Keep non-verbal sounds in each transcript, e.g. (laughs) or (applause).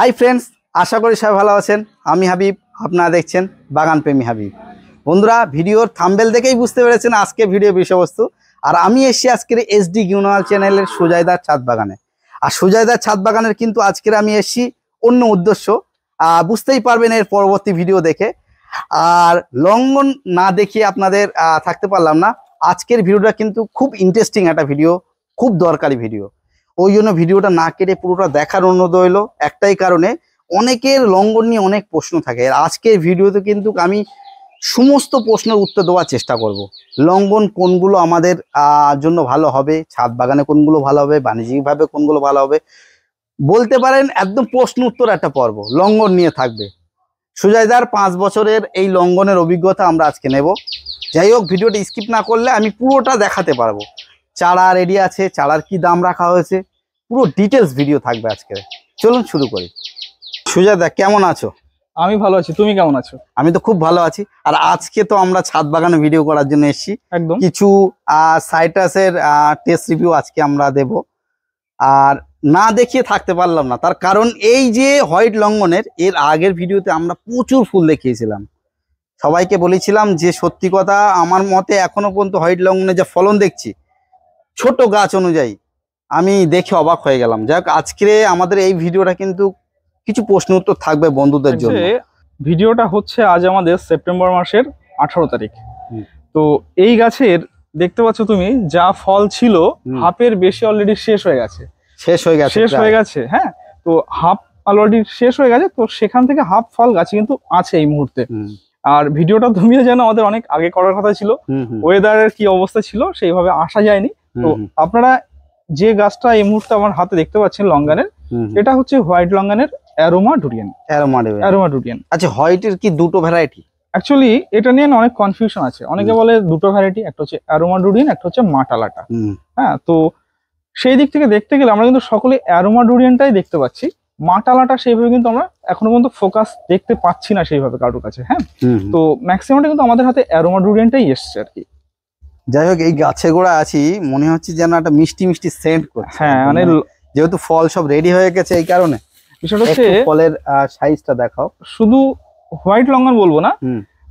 Hi friends আশা করি সবাই ভালো আছেন আমি হাবিব আপনারা দেখছেন বাগান প্রেমী হাবিব বন্ধুরা ভিডিওর থাম্বেল দেখেই বুঝতে পেরেছেন আজকে ভিডিও বিষয়বস্তু আর আমি এসছি আজকের এসডি গিউনাল চ্যানেলের সুজাইদার ছাদ বাগানে আর সুজাইদার ছাদ বাগানের কিন্তু আজকের আমি এসছি অন্য উদ্দেশ্য বুঝতেই পারবেন এর পরবর্তী ভিডিও দেখে আর লঙ্ঘন না দেখিয়ে আপনাদের থাকতে পারলাম না আজকের ভিডিওটা কিন্তু খুব ইন্টারেস্টিং একটা ভিডিও খুব দরকারি ভিডিও ওই জন্য ভিডিওটা না কেটে পুরোটা দেখার অনুরোধ হইলো একটাই কারণে অনেকের লঙ্ঘন নিয়ে অনেক প্রশ্ন থাকে আজকের ভিডিওতে কিন্তু আমি সমস্ত প্রশ্নের উত্তর দেওয়ার চেষ্টা করব। লঙ্ঘন কোনগুলো আমাদের জন্য ভালো হবে ছাদ বাগানে কোনগুলো ভালো হবে বাণিজ্যিকভাবে কোনগুলো ভালো হবে বলতে পারেন একদম প্রশ্ন উত্তর একটা পর্ব লঙ্ঘন নিয়ে থাকবে সুজয়দার পাঁচ বছরের এই লঙ্ঘনের অভিজ্ঞতা আমরা আজকে নেব যাই হোক ভিডিওটা স্কিপ না করলে আমি পুরোটা দেখাতে পারবো চারা রেডি আছে চারার কি দাম রাখা হয়েছে পুরো ডিটেলস ভিডিও থাকবে আজকে চলুন শুরু করি সুজাদা কেমন আছো আমি ভালো আছি তুমি কেমন আছো আমি তো খুব ভালো আছি আর আজকে তো আমরা ছাদ বাগানে ভিডিও করার জন্য এসেছি একদম কিছু সাইটাসের টেস্ট রিভিউ আজকে আমরা দেব আর না দেখিয়ে থাকতে পারলাম না তার কারণ এই যে হোয়াইট লঙ্গনের এর আগের ভিডিওতে আমরা প্রচুর ফুল দেখিয়েছিলাম সবাইকে বলেছিলাম যে সত্যি কথা আমার মতে এখনো পর্যন্ত হোয়াইট লঙ্গনের যে ফলন দেখছি ছোট গাছ অনুযায়ী আমি দেখে অবাক হয়ে গেলাম যাক আজকে আমাদের এই ভিডিওটা কিন্তু কিছু প্রশ্ন উত্তর থাকবে বন্ধুদের জন্য ভিডিওটা হচ্ছে আজ আমাদের সেপ্টেম্বর মাসের আঠারো তারিখ তো এই গাছের দেখতে পাচ্ছ তুমি যা ফল ছিল হাফের বেশি অলরেডি শেষ হয়ে গেছে শেষ হয়ে গেছে শেষ হয়ে গেছে হ্যাঁ তো হাফ অলরেডি শেষ হয়ে গেছে তো সেখান থেকে হাফ ফল গাছে কিন্তু আছে এই মুহূর্তে আর ভিডিওটা তুমিও যেন আমাদের অনেক আগে করার কথা ছিল ওয়েদারের কি অবস্থা ছিল সেইভাবে আসা যায়নি তো আপনারা যে গাছটা এই মুহূর্তে আমার হাতে দেখতে পাচ্ছেন লঙ্গানের এটা হচ্ছে হোয়াইট লঙ্গানের aroma durian aroma aroma durian আচ্ছা এর কি দুটো ভ্যারাইটি অ্যাকচুয়ালি এটা নিয়ে অনেক কনফিউশন আছে অনেকে বলে দুটো ভ্যারাইটি একটা হচ্ছে অ্যারোমা ডুরিয়ান একটা হচ্ছে মাটালাটা হ্যাঁ তো সেই দিক থেকে দেখতে গেলে আমরা কিন্তু সকলে অ্যারোমা ডুরিয়ানটাই দেখতে পাচ্ছি মাটালাটা সেইভাবে কিন্তু আমরা এখনো পর্যন্ত ফোকাস দেখতে পাচ্ছি না সেইভাবে কারোর কাছে হ্যাঁ তো ম্যাক্সিমামটা কিন্তু আমাদের হাতে অ্যারোমা ডুরিয়ানটাই এসছে আর কি যাই হোক এই গাছে গোড়া আছি মনে হচ্ছে যেন একটা মিষ্টি মিষ্টি সেন্ট করছে হ্যাঁ মানে হ্যাঁ, যেহেতু ফল সব রেডি হয়ে গেছে এই কারণে বিষয়টা হচ্ছে ফলের সাইজটা দেখাও শুধু হোয়াইট লঙ্গন বলবো না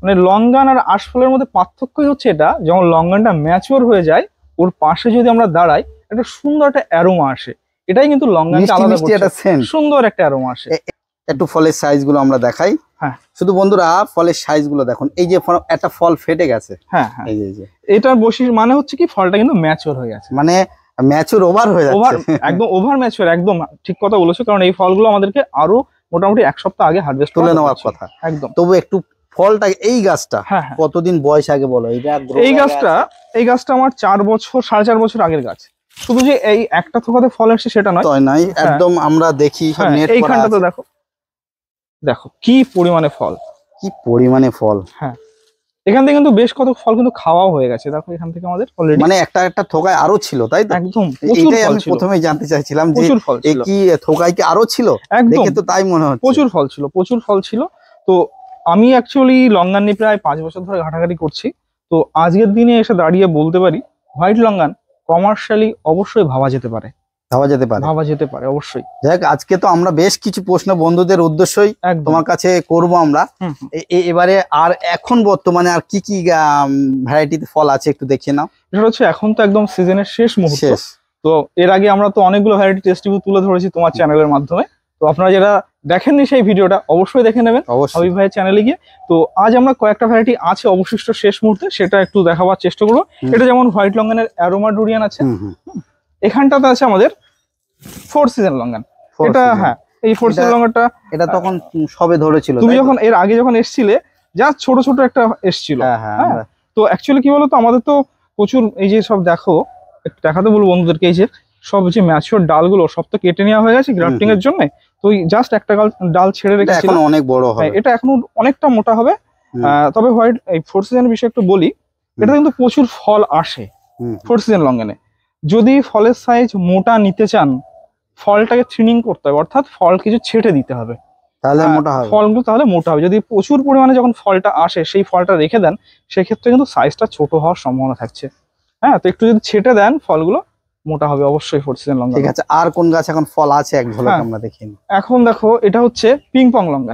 মানে লঙ্গান আর আশফলের মধ্যে পার্থক্যই হচ্ছে এটা যেমন লঙ্গানটা ম্যাচিওর হয়ে যায় ওর পাশে যদি আমরা দাঁড়াই একটা সুন্দর একটা অ্যারোমা আসে এটাই কিন্তু লঙ্গানটা আলাদা সুন্দর একটা অ্যারোমা আসে একটু ফলের সাইজগুলো আমরা দেখাই হ্যাঁ শুধু বন্ধুরা ফলের সাইজ গুলো দেখুন এই যে একটা ফল ফেটে গেছে হ্যাঁ, হ্যাঁ। এটার বসির মানে হচ্ছে কি ফলটা কিন্তু ম্যাচোর হয়ে গেছে মানে ম্যাচোর ওভার হয়ে যাচ্ছে মানে (laughs) একদম ওভার ম্যাচোর একদম ঠিক কথা বলেছো কারণ এই ফলগুলো আমাদেরকে আরো মোটামুটি এক সপ্তাহ আগে হারভেস্ট তুলে নেওয়ার কথা একদম তবু একটু ফলটা এই গাছটা হ্যাঁ, কতদিন বয়স আগে বলো এই গাছটা এই গাছটা আমার চার বছর সাড়ে চার বছর আগের গাছ শুধু যে এই একটা থোকাতে ফল আসছে সেটা নয় নাই একদম আমরা দেখি এইখানটা তো দেখো দেখো কি পরিমাণে ফল কি পরিমাণে ফল হ্যাঁ এখান থেকে কিন্তু বেশ কত ফল কিন্তু খাওয়াও হয়ে গেছে দেখো এখান থেকে আমাদের অলরেডি মানে একটা একটা থোকায় আরো ছিল তাই তো একদম এটাই আমি প্রথমে জানতে চাইছিলাম যে এই কি থোকায় কি আরো ছিল দেখে তো তাই মনে হচ্ছে প্রচুর ফল ছিল প্রচুর ফল ছিল তো আমি অ্যাকচুয়ালি লঙ্গান নিয়ে প্রায় পাঁচ বছর ধরে ঘাটাঘাটি করছি তো আজকের দিনে এসে দাঁড়িয়ে বলতে পারি হোয়াইট লঙ্গান কমার্শিয়ালি অবশ্যই ভাবা যেতে পারে ভাবা যেতে পারে ভাবা যেতে পারে অবশ্যই দেখ আজকে তো আমরা বেশ কিছু প্রশ্ন বন্ধুদের উদ্দেশ্যই তোমার কাছে করব আমরা এবারে আর এখন বর্তমানে আর কি কি ভ্যারাইটিতে ফল আছে একটু দেখিয়ে নাও এটা হচ্ছে এখন তো একদম সিজনের শেষ মুহূর্ত তো এর আগে আমরা তো অনেকগুলো ভ্যারাইটি টেস্ট তুলে ধরেছি তোমার চ্যানেলের মাধ্যমে তো আপনারা যেটা দেখেননি সেই ভিডিওটা অবশ্যই দেখে নেবেন হাবিব ভাইয়ের চ্যানেলে গিয়ে তো আজ আমরা কয়েকটা ভ্যারাইটি আছে অবশিষ্ট শেষ মুহূর্তে সেটা একটু দেখাবার চেষ্টা করবো এটা যেমন হোয়াইট লঙ্গানের অ্যারোমা ডুরিয়ান আছে এখানটাতে আছে আমাদের ফোর সিজন লঙ্গান এটা হ্যাঁ এই ফোর সিজন লঙ্গানটা এটা তখন সবে ধরেছিল তুমি যখন এর আগে যখন এসছিলে যা ছোট ছোট একটা এসছিল হ্যাঁ হ্যাঁ, হ্যাঁ তো অ্যাকচুয়ালি কি বলতো আমাদের তো প্রচুর এই যে সব দেখো দেখাতে বলবো বন্ধুদেরকে এই যে সব যে ম্যাচিওর ডালগুলো সব তো কেটে নেওয়া হয়ে গেছে গ্রাফটিং এর জন্য তো জাস্ট একটা ডাল ছেড়ে রেখেছি এখন অনেক বড় হবে হ্যাঁ, এটা এখন অনেকটা মোটা হবে তবে হোয়াইট এই ফোর সিজনের বিষয়ে একটু বলি এটা কিন্তু প্রচুর ফল আসে ফোর সিজন লঙ্গেনে যদি ফলের সাইজ মোটা নিতে চান ফলটাকে থিনিং করতে হবে অর্থাৎ ফল কিছু ছেটে দিতে হ্যাঁ, হবে ফলগুলো তাহলে মোটা হবে যদি প্রচুর পরিমাণে যখন ফলটা আসে সেই ফলটা রেখে দেন সেক্ষেত্রে কিন্তু সাইজটা ছোট হওয়ার সম্ভাবনা থাকছে হ্যাঁ তো একটু যদি ছেটে দেন ফলগুলো মোটা হবে অবশ্যই ফোর সিজন লঙ্কা ঠিক আছে আর কোন গাছ এখন ফল আছে এক ঝলক হ্যাঁ, আমরা দেখি এখন দেখো এটা হচ্ছে পিং পং লঙ্কা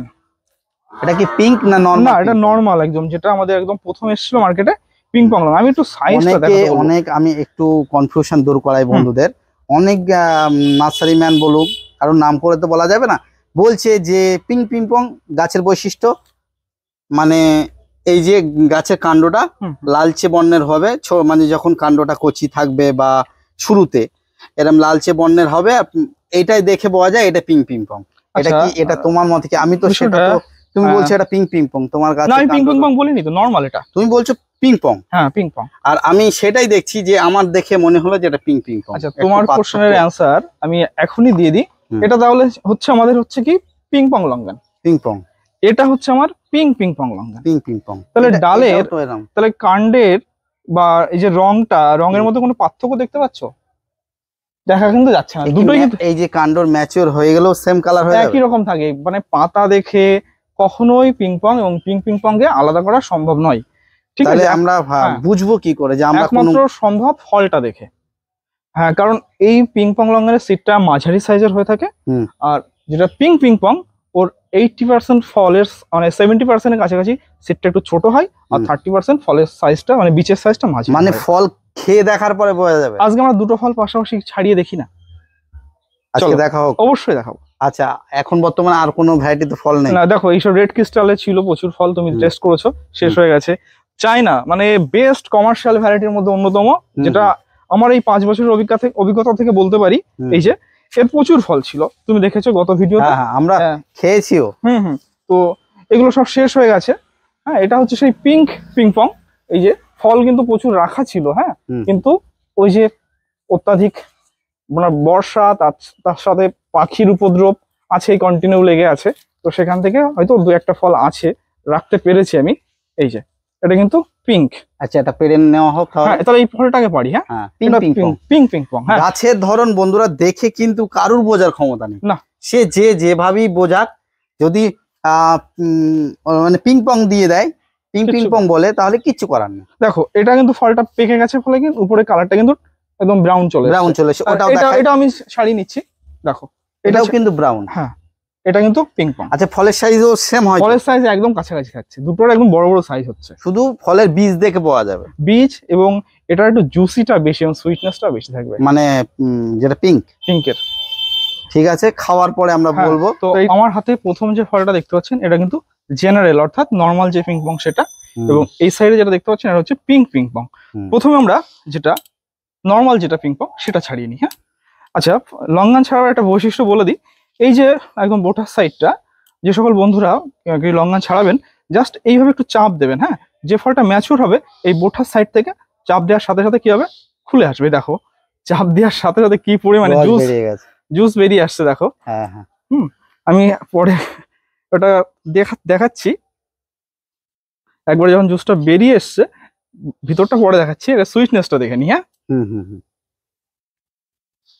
এটা কি পিঙ্ক না নর্মাল না এটা নর্মাল একদম যেটা আমাদের একদম প্রথম এসেছিল মার্কেটে পিং পং আমি একটু সাইজটা অনেক আমি একটু কনফিউশন দূর করাই বন্ধুদের অনেক নার্সারি ম্যান বলুক কারণ নাম করে তো বলা যাবে না বলছে যে পিং পিংপং গাছের বৈশিষ্ট্য মানে এই যে গাছের কাণ্ডটা লালচে বর্ণের হবে মানে যখন কাণ্ডটা কচি থাকবে বা শুরুতে এরম লালচে বর্ণের হবে এটাই দেখে বলা যায় এটা পিং পিং এটা আচ্ছা। কি এটা তোমার মতে কি আমি তো সেটা তুমি হ্যাঁ। বলছো এটা পিং পিং পং তোমার কাছে না আমি পিং পিং পং বলিনি তো নরমাল এটা তুমি বলছো পিং পং হ্যাঁ পিং পং আর আমি সেটাই দেখছি যে আমার দেখে মনে হলো যে এটা পিং পিং পং আচ্ছা তোমার কোশ্চেনের অ্যানসার আমি এখনই দিয়ে দিই এটা তাহলে হচ্ছে আমাদের হচ্ছে কি ping pong longan ping pong এটা হচ্ছে আমার ping ping pong longan ping ping pong তাহলে ডালের তাহলে কাণ্ডের বা এই যে রংটা রঙের মধ্যে কোনো পার্থক্য দেখতে পাচ্ছো দেখা কিন্তু যাচ্ছে না দুটোই কিন্তু এই যে কাণ্ডর ম্যাচিওর হয়ে গেল সেম কালার হয়ে একই রকম থাকে মানে পাতা দেখে কখনোই পিং পং এবং পিং পিং পংকে আলাদা করা সম্ভব নয় ঠিক আছে আমরা হ্যাঁ। বুঝবো কি করে যে আমরা একমাত্র সম্ভব ফলটা দেখে হ্যাঁ কারণ এই পিং পং লং এর সিটটা মাঝারি সাইজের হয়ে থাকে আর যেটা পিং পিং পং ওর এইটটি পার্সেন্ট ফলের মানে সেভেন্টি পার্সেন্টের কাছাকাছি সিটটা একটু ছোট হয় আর থার্টি পার্সেন্ট ফলের সাইজটা মানে বিচের সাইজটা মাঝে মানে ফল খেয়ে দেখার পরে বোঝা যাবে আজকে আমরা দুটো ফল পাশাপাশি ছাড়িয়ে দেখি না আজকে দেখা হোক অবশ্যই দেখাবো আচ্ছা এখন বর্তমানে আর কোনো ভ্যারাইটি তো ফল নেই না দেখো এই সব রেড ক্রিস্টালে ছিল প্রচুর ফল তুমি টেস্ট করেছো শেষ হয়ে গেছে চাইনা মানে বেস্ট কমার্শিয়াল ভ্যারাইটির মধ্যে অন্যতম যেটা আমার এই পাঁচ বছরের অভিজ্ঞতা অভিজ্ঞতা থেকে বলতে পারি এই যে এর প্রচুর ফল ছিল তুমি দেখেছো গত ভিডিও হ্যাঁ, হ্যাঁ, আমরা হ্যাঁ। খেয়েছিও হুম হুম তো এগুলো সব শেষ হয়ে গেছে হ্যাঁ এটা হচ্ছে সেই পিঙ্ক পিংপং এই যে ফল কিন্তু প্রচুর রাখা ছিল হ্যাঁ কিন্তু ওই যে অত্যাধিক মানে বর্ষা তার সাথে পাখির উপদ্রব আছে কন্টিনিউ লেগে আছে তো সেখান থেকে হয়তো দু একটা ফল আছে রাখতে পেরেছি আমি এই যে এটা কিন্তু পিঙ্ক আচ্ছা এটা পেরে নেওয়া হোক তাহলে হ্যাঁ, এই ফলটাকে পারি হ্যাঁ পিঙ্ক পিঙ্ক পং হ্যাঁ গাছের ধরন বন্ধুরা দেখে কিন্তু কারুর বোঝার ক্ষমতা নেই না সে যে যেভাবেই বোঝাক যদি মানে পিং পং দিয়ে দেয় পিং পিং পং বলে তাহলে কিচ্ছু করার নেই দেখো এটা কিন্তু ফলটা পেকে গেছে ফলে কিন্তু উপরে কালারটা কিন্তু একদম ব্রাউন চলে ব্রাউন চলে ওটা এটা আমি শাড়ি নিচ্ছি দেখো এটাও কিন্তু ব্রাউন হ্যাঁ এটা কিন্তু পিং পং আচ্ছা ফলের সাইজও সেম হয় ফলের সাইজ একদম কাছাকাছি থাকছে দুটোর একদম বড় বড় সাইজ হচ্ছে শুধু ফলের বীজ দেখে পাওয়া যাবে বীজ এবং এটার একটু জুসিটা বেশি এবং সুইটনেসটা বেশি থাকবে মানে যেটা পিঙ্ক পিঙ্কের ঠিক আছে খাওয়ার পরে আমরা হ্যাঁ, বলবো তো আমার হাতে প্রথম যে ফলটা দেখতে পাচ্ছেন এটা কিন্তু জেনারেল অর্থাৎ নর্মাল যে পিং পং সেটা এবং এই সাইডে যেটা দেখতে পাচ্ছেন এটা হচ্ছে পিঙ্ক পিং পং প্রথমে আমরা যেটা নর্মাল যেটা পিংপং সেটা ছাড়িয়ে নিই হ্যাঁ আচ্ছা লঙ্গান ছাড়ার একটা বৈশিষ্ট্য বলে দিই এই যে একদম বোটার সাইডটা যে সকল বন্ধুরা লঙ্গান ছাড়াবেন জাস্ট এইভাবে একটু চাপ দেবেন হ্যাঁ যে ফলটা ম্যাচুর হবে এই বোটার সাইড থেকে চাপ দেওয়ার সাথে সাথে কি হবে খুলে আসবে দেখো চাপ দেওয়ার সাথে সাথে কি পরিমাণে জুস জুস বেরিয়ে আসছে দেখো হ্যাঁ হ্যাঁ হুম আমি পরে ওটা দেখা দেখাচ্ছি একবার যখন জুসটা বেরিয়ে এসছে ভিতরটা পরে দেখাচ্ছি এটা সুইটনেসটা দেখে নি হ্যাঁ হুম হুম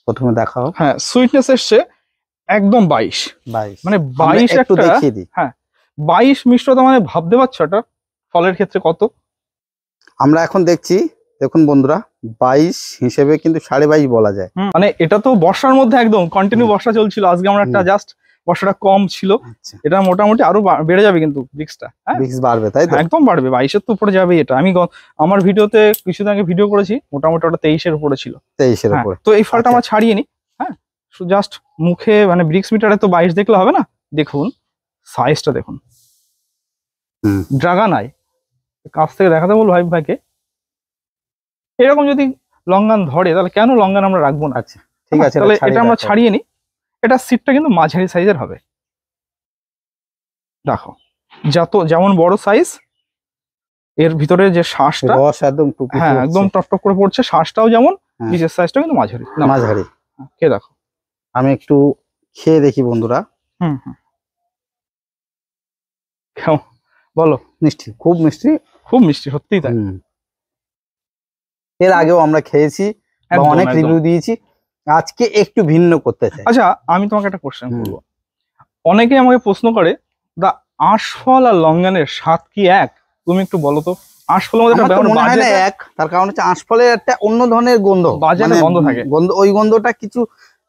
প্রথমে দেখাও হ্যাঁ সুইটনেস এসছে একদম বাইশ বাইশ মানে বাইশ একটু দেখিয়ে হ্যাঁ বাইশ মিশ্রতা মানে ভাবতে পারছো এটা ফলের ক্ষেত্রে কত আমরা এখন দেখছি দেখুন বন্ধুরা বাইশ হিসেবে কিন্তু সাড়ে বাইশ বলা যায় মানে এটা তো বর্ষার মধ্যে একদম কন্টিনিউ বর্ষা চলছিল আজকে আমরা একটা জাস্ট বর্ষাটা কম ছিল আচ্ছা। এটা মোটামুটি আরো বেড়ে যাবে কিন্তু ব্রিক্সটা হ্যাঁ বাড়বে তাই একদম বাড়বে বাইশের তো উপরে যাবে এটা আমি আমার ভিডিওতে কিছুদিন আগে ভিডিও করেছি মোটামুটি ওটা তেইশের উপরে ছিল তেইশের হ্যাঁ, উপরে তো এই ফলটা আচ্ছা। আমরা ছাড়িয়ে নি হ্যাঁ জাস্ট মুখে মানে ব্রিক্স মিটারে তো বাইশ দেখলে হবে না দেখুন সাইজটা দেখুন ড্রাগা নাই কাছ থেকে দেখাতে বলবো ভাই ভাইকে এরকম যদি লঙ্গান ধরে তাহলে কেন লঙ্গান আমরা রাখবো না আচ্ছা ঠিক আছে তাহলে এটা আমরা ছাড়িয়ে নিই এটা সিটটা কিন্তু মাঝারি সাইজের হবে দেখো যত যেমন বড় সাইজ এর ভিতরে যে শ্বাসটা রস একদম হ্যাঁ একদম টপ টপ করে পড়ছে শ্বাসটাও যেমন হ্যাঁ। নিচের সাইজটা কিন্তু মাঝারি মাঝারি কে দেখো আমি একটু খেয়ে দেখি বন্ধুরা হুম হুম বলো মিষ্টি খুব মিষ্টি খুব মিষ্টি সত্যি তাই এর আগেও আমরা খেয়েছি অনেক রিভিউ দিয়েছি আজকে একটু ভিন্ন করতে চাই আচ্ছা আমি তোমাকে একটা কোশ্চেন করবো অনেকেই আমাকে প্রশ্ন করে দা আশফল আর লঙ্গানের স্বাদ কি এক তুমি একটু বলো তো এক তার কারণ একটা অন্য ধরনের গন্ধ মানে গন্ধ থাকে গন্ধ ওই গন্ধটা কিছু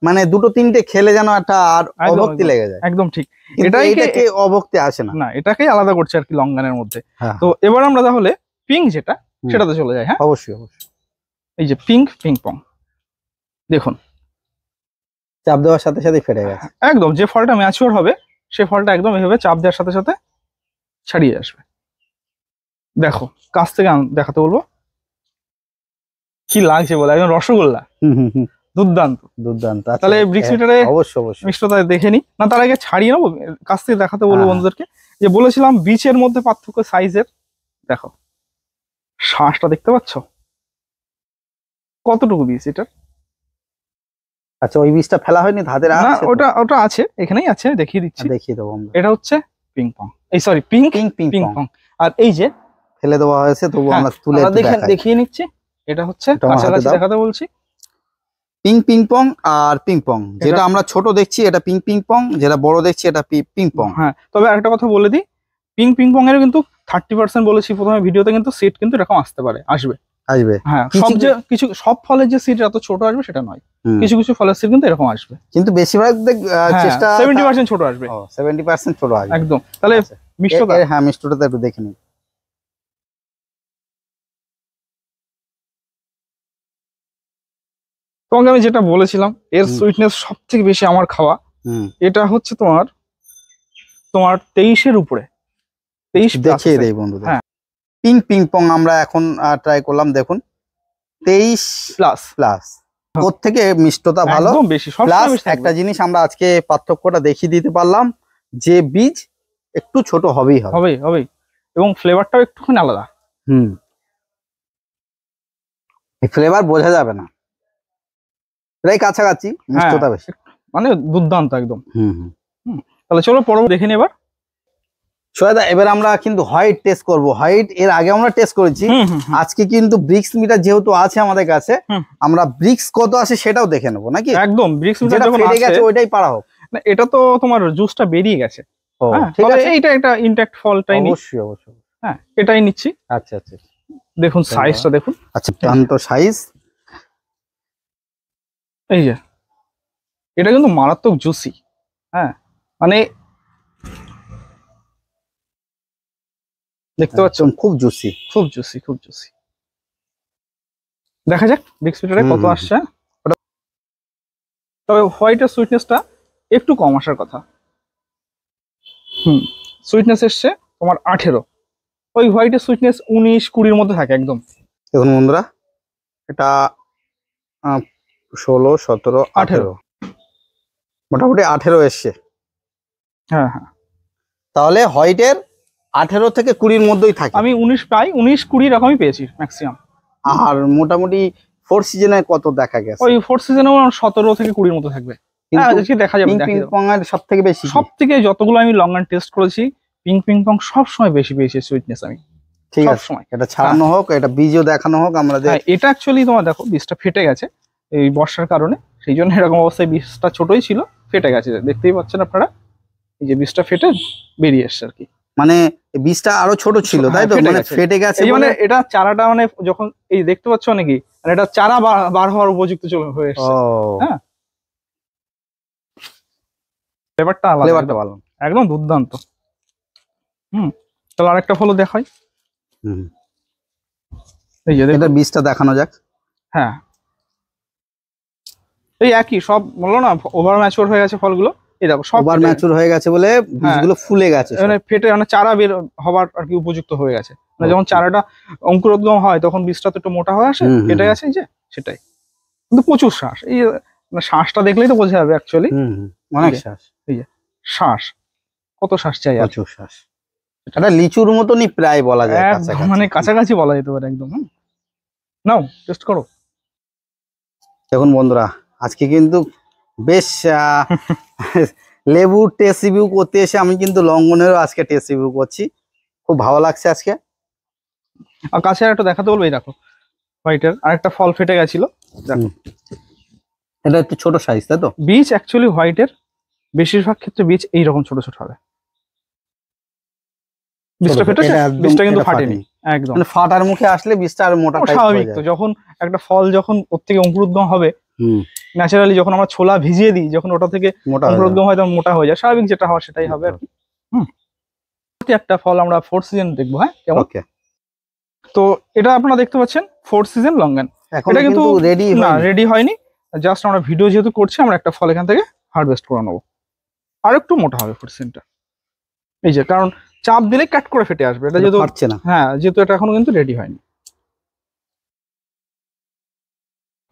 মানে দুটো তিনটে খেলে যেন একটা আর লেগে যায় একদম ঠিক এটাই আসে না না এটাকেই আলাদা করছে আর কি লঙ্গানের মধ্যে হ্যাঁ, তো হ্যাঁ। এবার আমরা তাহলে পিঙ্ক যেটা সেটাতে চলে যাই হ্যাঁ অবশ্যই অবশ্যই এই যে পিঙ্ক পিঙ্ক পং দেখুন চাপ দেওয়ার সাথে সাথে ফেটে গেছে একদম যে ফলটা ম্যাচিওর হবে সে ফলটা একদম এভাবে চাপ দেওয়ার সাথে সাথে ছাড়িয়ে আসবে দেখো কাছ থেকে দেখাতে বলবো কি লাগছে বলে একদম রসগোল্লা দুর্দান্ত দুর্দান্ত আচ্ছা। তাহলে ব্রিক্সিটারে হ্যাঁ, অবশ্যই অবশ্যই মিষ্টতা দেখে নি না তার আগে ছাড়িয়ে নেবো কাছ থেকে দেখাতে বলবো হ্যাঁ, হ্যাঁ। বন্ধুদেরকে যে বলেছিলাম বিচের মধ্যে পার্থক্য সাইজের দেখো শ্বাসটা দেখতে পাচ্ছ কতটুকু দিয়েছে এটা আচ্ছা ওই বীজটা ফেলা হয়নি ধাদের না ওটা ওটা আছে এখানেই আছে দেখিয়ে দিচ্ছি হ্যাঁ, দেখিয়ে দেবো আমরা এটা হচ্ছে পিং পং এই sorry ping ping ping pong আর এই যে ফেলে দেওয়া হয়েছে তবু হ্যাঁ, আমরা তুলে দেখেন দেখিয়ে নিচ্ছি এটা হচ্ছে কাছাকাছি দেখাতে বলছি পিং পিং পং আর পিং পং যেটা আমরা ছোট দেখছি এটা পিং পিং পং যেটা বড় দেখছি এটা পিং পং হ্যাঁ তবে আরেকটা কথা বলে দিই পিং পিং পং এর কিন্তু থার্টি পার্সেন্ট বলেছি প্রথমে ভিডিওতে কিন্তু সিট কিন্তু এরকম আসতে পারে আসবে আসবে হ্যাঁ সব যে কিছু সব ফলের যে সিট এত ছোট আসবে সেটা নয় কিছু কিছু ফলের সিট কিন্তু এরকম আসবে কিন্তু বেশিরভাগ হ্যাঁ, চেষ্টা 70% ছোট আসবে 70% ছোট আসবে একদম তাহলে আচ্ছা। মিষ্টটা হ্যাঁ মিষ্টটা একটু দেখে নিই তোমাকে আমি যেটা বলেছিলাম এর সুইটনেস সব থেকে বেশি আমার খাওয়া এটা হচ্ছে তোমার তোমার তেইশের উপরে তেইশ দেখিয়ে দেয় বন্ধুদের হ্যাঁ পিং পিং পং আমরা এখন ট্রাই করলাম দেখুন তেইশ প্লাস প্লাস ওর থেকে মিষ্টতা ভালো বেশি প্লাস একটা জিনিস আমরা আজকে পার্থক্যটা দেখিয়ে দিতে পারলাম যে বীজ একটু ছোট হবেই হবে হবেই এবং ফ্লেভারটাও একটুখানি আলাদা হুম ফ্লেভার বোঝা যাবে না প্রায় কাছাকাছি হ্যাঁ, মিষ্টতা বেশি মানে দুর্দান্ত একদম হুম হুম তাহলে চলো পরব দেখে নেবার সোয়াদা এবার আমরা কিন্তু হোয়াইট টেস্ট করব হোয়াইট এর আগে আমরা টেস্ট করেছি আজকে কিন্তু ব্রিক্স মিটার যেহেতু আছে আমাদের কাছে আমরা ব্রিক্স কত আছে সেটাও দেখে নেবো নাকি একদম ব্রিক্স মিটার যখন ফেটে গেছে ওইটাই পাড়া হোক না এটা তো তোমার জুসটা বেরিয়ে গেছে হ্যাঁ, ঠিক আছে এটা একটা ইনট্যাক্ট ফলটাই অবশ্যই অবশ্যই হ্যাঁ এটাই নিচ্ছি আচ্ছা আচ্ছা দেখুন সাইজটা দেখুন আচ্ছা প্রান্ত সাইজ এই যে এটা কিন্তু মারাত্মক জুসি হ্যাঁ মানে দেখতে হ্যাঁ, পাচ্ছেন খুব জুসি খুব জুসি খুব জুসি দেখা যাক বিগ স্পিটারে কত আসছে তবে হোয়াইটের সুইটনেসটা একটু কম আসার কথা হুম সুইটনেস এসছে তোমার আঠেরো ওই হোয়াইটের সুইটনেস উনিশ কুড়ির মধ্যে থাকে একদম এখন বন্ধুরা এটা ষোলো সতেরো আঠেরো মোটামুটি আঠেরো এসছে হ্যাঁ হ্যাঁ তাহলে হোয়াইটের আঠেরো থেকে কুড়ির মধ্যেই থাকে আমি উনিশ প্রায় উনিশ কুড়ি রকমই পেয়েছি ম্যাক্সিমাম আর মোটামুটি ফোর সিজনে কত দেখা গেছে ওই ফোর সিজনে সতেরো থেকে কুড়ির মতো থাকবে হ্যাঁ, দেখা যাবে সব থেকে বেশি সব থেকে যতগুলো আমি লং টেস্ট করেছি পং বেশি পেয়েছি সুইটনেস আমি ঠিক এটা ছাড়ানো হ্যাঁ। হোক এটা বীজও দেখানো হোক হ্যাঁ, এটা তোমার দেখো ফেটে গেছে এই বর্ষার কারণে সেই জন্য এরকম অবস্থায় ছোটই ছিল ফেটে গেছে দেখতেই পাচ্ছেন আপনারা এই যে বীজটা ফেটে বেরিয়ে এসছে আর কি মানে বীজটা আরো ছোট ছিল হ্যাঁ, তাই তো মানে ফেটে গেছে মানে এটা চারাটা মানে যখন এই দেখতে পাচ্ছ নাকি এটা চারা বার হওয়ার উপযুক্ত হয়ে হ্যাঁ ফ্লেভারটা আলাদা ফ্লেভারটা ভালো একদম দুর্দান্ত হুম তাহলে আরেকটা ফলো দেখাই হুম এই যে এটা বীজটা দেখানো যাক হ্যাঁ এই একই সব বললো না ওভার ম্যাচিওর হয়ে গেছে ফলগুলো এরকম ম্যাচুর হয়ে গেছে বলে হ্যাঁ। ফুলে গেছে মানে ফেটে মানে চারা বের হবার আর কি উপযুক্ত হয়ে গেছে মানে যখন চারাটা অঙ্কুরোদ্গম হয় তখন তো একটু মোটা হয়ে আসে ফেটে গেছে যে সেটাই কিন্তু প্রচুর এই মানে শ্বাসটা দেখলেই তো বোঝা যাবে অনেক শ্বাস কত শ্বাস চাই শ্বাস লিচুর মতনই প্রায় বলা যায় মানে কাছাকাছি বলা যেতে পারে একদম নাও টেস্ট করো দেখুন বন্ধুরা আজকে কিন্তু বেশ (laughs) লেবুর টেস্ট রিভিউ করতে এসে আমি কিন্তু লঙ্ঘনেরও আজকে টেস্ট রিভিউ করছি খুব ভালো লাগছে আজকে আর কাছে একটা দেখাতে বলবো এই দেখো হোয়াইটের আরেকটা ফল ফেটে গেছিল এটা একটু ছোট সাইজ তাই তো বীজ অ্যাকচুয়ালি হোয়াইটের বেশিরভাগ ক্ষেত্রে বীজ এইরকম ছোট ছোট হবে বীজটা বীজটা কিন্তু ফাটেনি একদম মানে ফাটার মুখে আসলে বীজটা আর মোটা স্বাভাবিক তো যখন একটা ফল যখন ওর থেকে অঙ্কুরোদ্গম হবে ন্যাচারালি যখন আমরা ছোলা ভিজিয়ে দিই যখন ওটা থেকে অঙ্কুরোদ্গম হয় তখন মোটা হয়ে যায় স্বাভাবিক যেটা হয় সেটাই হবে আর কি হুম একটা ফল আমরা ফোর সিজন দেখবো হ্যাঁ তো এটা আপনারা দেখতে পাচ্ছেন ফোর সিজন লঙ্গান এটা কিন্তু রেডি না রেডি হয়নি জাস্ট আমরা ভিডিও যেহেতু করছি আমরা একটা ফল এখান থেকে হারভেস্ট করে নেবো আর একটু মোটা হবে ফোর সিজনটা এই যে কারণ চাপ দিলে কাট করে ফেটে আসবে এটা মানে যেহেতু হ্যাঁ যেহেতু এটা এখনো কিন্তু রেডি হয়নি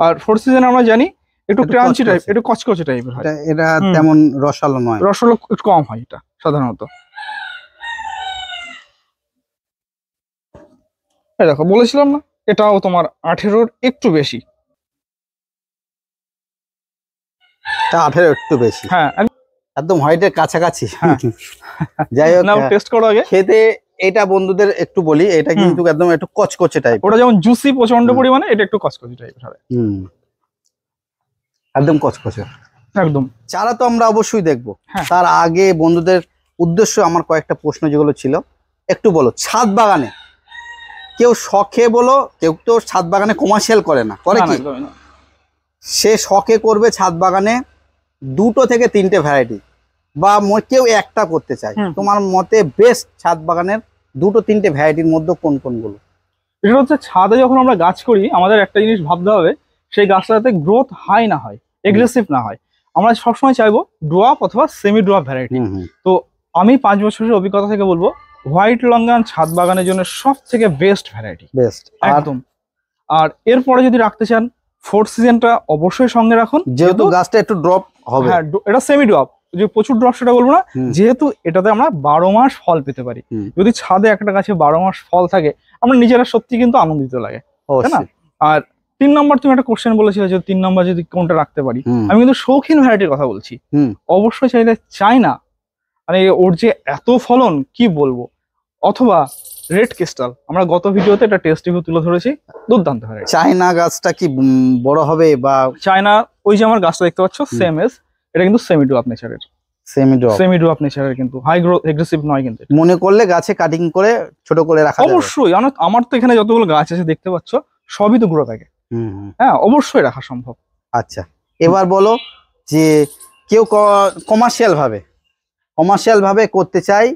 আর ফোর সিজন আমরা জানি একটু ক্রাঞ্চি টাইপ একটু কচকচে টাইপের হয় এটা তেমন রসালো নয় রসালো একটু কম হয় এটা সাধারণত দেখো বলেছিলাম না এটাও তোমার আঠেরোর একটু বেশি আঠেরো একটু বেশি হ্যাঁ একদম হোয়াইটের কাছাকাছি হ্যাঁ। যাই হোক টেস্ট করো আগে খেতে এটা বন্ধুদের একটু বলি এটা কিন্তু একদম একটু কচকচে টাইপ ওটা যেমন জুসি প্রচন্ড পরিমাণে এটা একটু কচকচে টাইপ হুম একদম কচকচে একদম চারা তো আমরা অবশ্যই দেখব হ্যাঁ। তার আগে বন্ধুদের উদ্দেশ্য আমার কয়েকটা প্রশ্ন যেগুলো ছিল একটু বলো ছাদ বাগানে কেউ শখে বলো কেউ তো ছাদ বাগানে কমার্শিয়াল করে না করে কি সে শখে করবে ছাদ বাগানে দুটো থেকে তিনটে ভ্যারাইটি বা কেউ একটা করতে চায় তোমার মতে বেস্ট ছাদ বাগানের দুটো তিনটে ভ্যারাইটির মধ্যে কোন কোনগুলো এটা হচ্ছে ছাদে যখন আমরা গাছ করি আমাদের একটা জিনিস ভাবতে হবে সেই গাছটা যাতে গ্রোথ হাই না হয় এগ্রেসিভ না হয় আমরা সবসময় চাইবো ডোয়াপ অথবা সেমি ডোয়াপ ভ্যারাইটি তো আমি পাঁচ বছরের অভিজ্ঞতা থেকে বলবো হোয়াইট লঙ্গান ছাদ বাগানের জন্য সব থেকে বেস্ট ভ্যারাইটি বেস্ট একদম আর এরপরে যদি রাখতে চান ফোর্থ সিজনটা অবশ্যই সঙ্গে রাখুন যেহেতু গাছটা একটু ড্রপ হবে হ্যাঁ এটা সেমি ড্রপ যে প্রচুর ড্রপ সেটা বলবো না যেহেতু এটাতে আমরা বারো মাস ফল পেতে পারি যদি ছাদে একটা গাছে বারো মাস ফল থাকে আমরা নিজেরা সত্যি কিন্তু আনন্দিত লাগে আর তিন নম্বর তুমি একটা কোশ্চেন বলেছিলে যে তিন নম্বর যদি কোনটা রাখতে পারি আমি কিন্তু শৌখিন ভ্যারাইটির কথা বলছি অবশ্যই চাইলে চাই না মানে ওর যে এত ফলন কি বলবো অথবা রেড ক্রিস্টাল আমরা গত ভিডিওতে একটা টেস্ট রিভিউ তুলে ধরেছি দুর্দান্ত হয় চায়না গাছটা কি বড় হবে বা চায়না ওই যে আমার গাছটা দেখতে পাচ্ছ সেম এজ এটা কিন্তু সেমি ডুয়াপ নেচারের সেমি ডুয়াপ সেমি ডুয়াপ নেচারের কিন্তু হাই গ্রোথ এগ্রেসিভ নয় কিন্তু মনে করলে গাছে কাটিং করে ছোট করে রাখা অবশ্যই আমার তো এখানে যতগুলো গাছ আছে দেখতে পাচ্ছ সবই তো গ্রো থাকে হ্যাঁ অবশ্যই রাখা সম্ভব আচ্ছা এবার বলো যে কেউ কমার্শিয়াল ভাবে কমার্শিয়াল ভাবে করতে চাই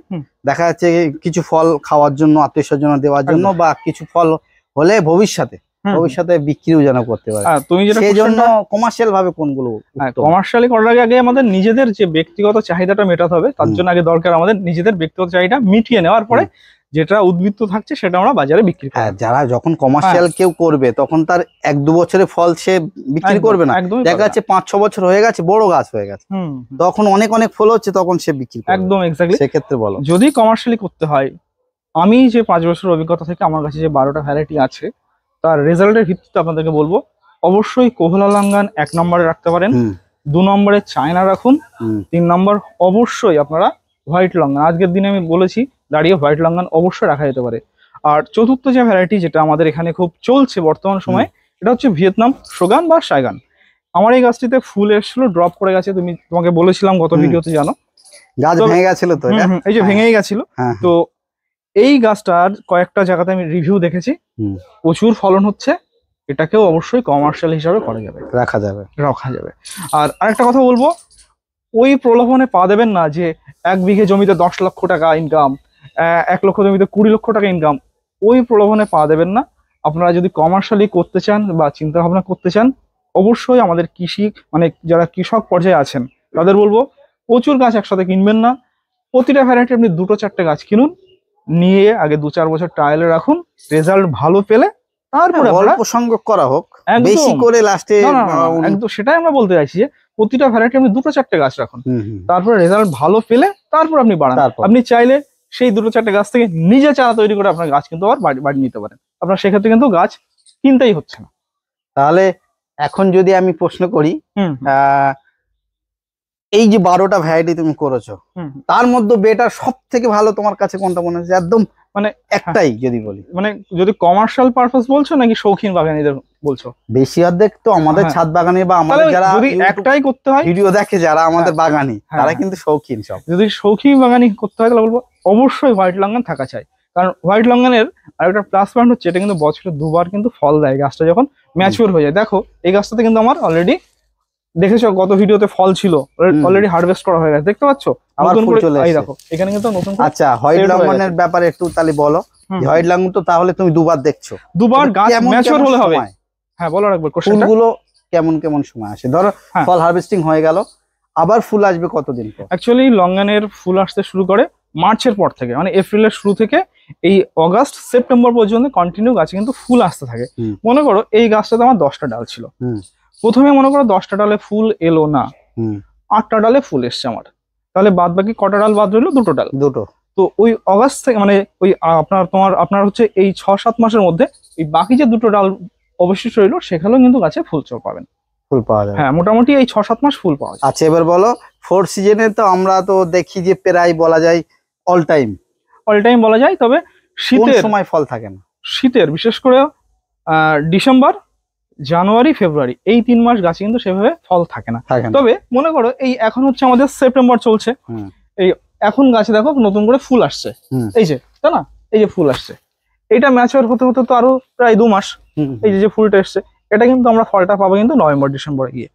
দেখা যাচ্ছে কিছু ফল খাওয়ার জন্য আত্মীয় স্বজন দেওয়ার জন্য বা কিছু ফল হলে ভবিষ্যতে ভবিষ্যতে বিক্রিও যেন করতে পারে হ্যাঁ, তুমি সেই জন্য কমার্শিয়াল ভাবে কোনগুলো কমার্শিয়ালি হ্যাঁ, করার আগে আমাদের নিজেদের যে ব্যক্তিগত চাহিদাটা মেটাতে হবে তার জন্য আগে দরকার আমাদের নিজেদের ব্যক্তিগত চাহিদা মিটিয়ে নেওয়ার পরে যেটা উদ্বৃত্ত থাকছে সেটা আমরা বাজারে বিক্রি হ্যাঁ যারা যখন কমার্শিয়াল হ্যাঁ। কেউ করবে তখন তার এক দু বছরে ফল সে বিক্রি করবে না দেখা যাচ্ছে পাঁচ ছ বছর হয়ে গেছে বড় গাছ হয়ে গেছে তখন অনেক অনেক ফল হচ্ছে তখন সে বিক্রি একদম এক্স্যাক্টলি সেক্ষেত্রে বলো যদি কমার্শিয়ালি করতে হয় আমি যে পাঁচ বছর অভিজ্ঞতা থেকে আমার কাছে যে বারোটা ভ্যারাইটি আছে তার রেজাল্টের ভিত্তিতে আপনাদেরকে বলবো অবশ্যই কোহলা লাঙ্গান এক নম্বরে রাখতে পারেন দু নম্বরে চায়না রাখুন তিন নম্বর অবশ্যই আপনারা হোয়াইট লঙ্গান আজকের দিনে আমি বলেছি দাঁড়িয়ে হোয়াইট লঙ্গান অবশ্যই রাখা যেতে পারে আর চতুর্থ যে ভ্যারাইটি যেটা আমাদের এখানে খুব চলছে বর্তমান সময়ে এটা হচ্ছে ভিয়েতনাম সোগান বা সাইগান আমার এই গাছটিতে ফুল এসেছিল ড্রপ করে গেছে তুমি তোমাকে বলেছিলাম গত ভিডিওতে জানো গাছ ভেঙে গেছিল তো এই যে হ্যাঁ। ভেঙেই গেছিল হ্যাঁ। তো এই গাছটার কয়েকটা জায়গাতে আমি রিভিউ দেখেছি প্রচুর ফলন হচ্ছে এটাকেও অবশ্যই কমার্শিয়াল হিসাবে করা যাবে রাখা যাবে রাখা যাবে আর আরেকটা কথা বলবো ওই প্রলোভনে পা দেবেন না যে এক বিঘে জমিতে দশ লক্ষ টাকা ইনকাম এক লক্ষ জমিতে কুড়ি লক্ষ টাকা ইনকাম ওই প্রলোভনে পা দেবেন না আপনারা যদি কমার্শিয়ালি করতে চান বা চিন্তা ভাবনা করতে চান অবশ্যই আমাদের কৃষি মানে যারা কৃষক পর্যায়ে আছেন তাদের বলবো প্রচুর গাছ একসাথে কিনবেন না প্রতিটা ভ্যারাইটি আপনি দুটো চারটে গাছ কিনুন নিয়ে আগে দু চার বছর ট্রায়ালে রাখুন রেজাল্ট ভালো পেলে তারপরে অল্প সংখ্যক করা হোক বেশি করে লাস্টে একদম সেটাই আমরা বলতে চাইছি যে প্রতিটা ভ্যারাইটি আপনি দুটো চারটে গাছ রাখুন তারপরে রেজাল্ট ভালো পেলে তারপর আপনি বাড়ান আপনি চাইলে সেই দুটো চারটে গাছ থেকে নিজে চারা তৈরি করে আপনার গাছ কিন্তু আবার বাড়ি নিতে পারেন আপনার সেক্ষেত্রে কিন্তু গাছ কিনতেই হচ্ছে না তাহলে এখন যদি আমি প্রশ্ন করি আহ এই যে বারোটা ভ্যারাইটি তুমি করেছো তার মধ্যে বেটার সব থেকে ভালো তোমার কাছে কোনটা মনে হচ্ছে একদম মানে একটাই হ্যাঁ। যদি বলি মানে যদি কমার্শিয়াল পারপাস বলছো নাকি শৌখিন বাগানীদের বলছো বেশি অর্ধেক তো আমাদের হ্যাঁ। ছাদ বাগানে বা আমাদের যারা যদি একটাই করতে হয় ভিডিও দেখে যারা আমাদের হ্যাঁ। বাগানি তারা কিন্তু শৌখিন সব যদি শৌখিন বাগানি করতে হয় তাহলে বলবো অবশ্যই হোয়াইট লঙ্গান থাকা চাই কারণ হোয়াইট লঙ্গানের আরেকটা প্লাস পয়েন্ট হচ্ছে এটা কিন্তু বছরে দুবার কিন্তু ফল দেয় গাছটা যখন ম্যাচিওর হয়ে যায় দেখো এই গাছটাতে কিন্তু আমার অলরেডি দেখেছো গত ভিডিওতে ফল ছিল অলরেডি হারভেস্ট করা হয়ে গেছে দেখতে পাচ্ছ নতুন করে এই দেখো এখানে কিন্তু নতুন আচ্ছা হোয়াইট লঙ্গনের ব্যাপারে একটু তাহলে বলো হোয়াইট লাঙ্গুন তো তাহলে তুমি দুবার দেখছো দুবার গাছ ম্যাচিওর হলে হবে হ্যাঁ বলো রাখবে কোশ্চেনটা গুলো কেমন কেমন সময় আসে ধরো হ্যাঁ। ফল হারভেস্টিং হয়ে গেল আবার ফুল আসবে কতদিন পর অ্যাকচুয়ালি লঙ্গানের ফুল আসতে শুরু করে মার্চের পর থেকে মানে এপ্রিলের শুরু থেকে এই অগাস্ট সেপ্টেম্বর পর্যন্ত কন্টিনিউ গাছে কিন্তু ফুল আসতে থাকে মনে করো এই গাছটাতে আমার দশটা ডাল ছিল প্রথমে মনে করো দশটা ডালে ফুল এলো না আটটা ডালে ফুল এসছে আমার তাহলে বাদ বাকি কটা ডাল বাদ রইলো দুটো ডাল দুটো তো ওই অগাস্ট থেকে মানে ওই আপনার তোমার আপনার হচ্ছে এই ছ সাত মাসের মধ্যে এই বাকি যে দুটো ডাল অবশিষ্ট রইলো সেখানেও কিন্তু গাছে ফুল চোখ পাবেন ফুল পাওয়া যায় হ্যাঁ মোটামুটি এই ছ সাত মাস ফুল পাওয়া যায় আচ্ছা এবার বলো ফোর সিজনে তো আমরা তো দেখি যে প্রায় বলা যায় অল টাইম অল টাইম বলা যায় তবে শীতের সময় ফল থাকে না শীতের বিশেষ করে ডিসেম্বর জানুয়ারি ফেব্রুয়ারি এই তিন মাস গাছে কিন্তু সেভাবে ফল থাকে না তবে মনে করো এই এখন হচ্ছে আমাদের সেপ্টেম্বর চলছে এই এখন গাছে দেখো নতুন করে ফুল আসছে এই যে তাই না এই যে ফুল আসছে এটা ম্যাচিওর হতে হতে তো আরো প্রায় দু মাস এই যে ফুলটা এসছে এটা কিন্তু আমরা ফলটা পাবো কিন্তু নভেম্বর ডিসেম্বরে গিয়ে